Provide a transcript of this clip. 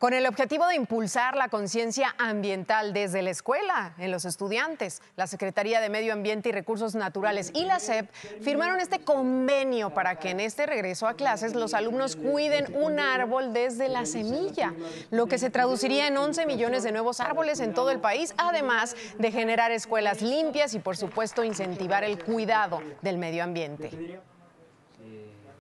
con el objetivo de impulsar la conciencia ambiental desde la escuela, en los estudiantes. La Secretaría de Medio Ambiente y Recursos Naturales y la SEP firmaron este convenio para que en este regreso a clases los alumnos cuiden un árbol desde la semilla, lo que se traduciría en 11 millones de nuevos árboles en todo el país, además de generar escuelas limpias y, por supuesto, incentivar el cuidado del medio ambiente.